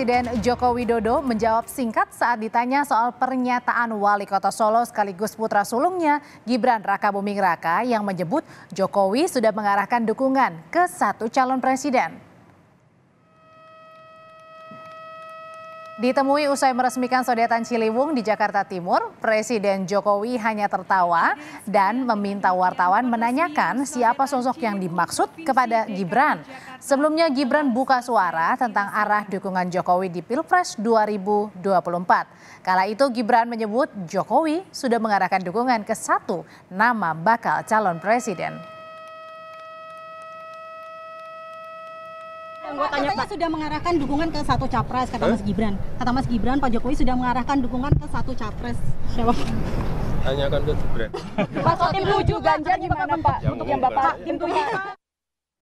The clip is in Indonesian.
Presiden Joko Widodo menjawab singkat saat ditanya soal pernyataan Wali Kota Solo sekaligus putra sulungnya Gibran Raka Buming Raka yang menyebut Jokowi sudah mengarahkan dukungan ke satu calon presiden. Ditemui usai meresmikan sodetan Ciliwung di Jakarta Timur, Presiden Jokowi hanya tertawa dan meminta wartawan menanyakan siapa sosok yang dimaksud kepada Gibran. Sebelumnya Gibran buka suara tentang arah dukungan Jokowi di Pilpres 2024. Kala itu Gibran menyebut Jokowi sudah mengarahkan dukungan ke satu nama bakal calon presiden. Katanya Pak sudah mengarahkan dukungan ke satu capres kata huh? Mas Gibran. Kata Mas Gibran Pak Jokowi sudah mengarahkan dukungan ke satu capres. Siapa? Tanyakan ke Gibran. Pak tim tujuh Ganjar gimana Pak? Untuk yang Bapak tim tujuh.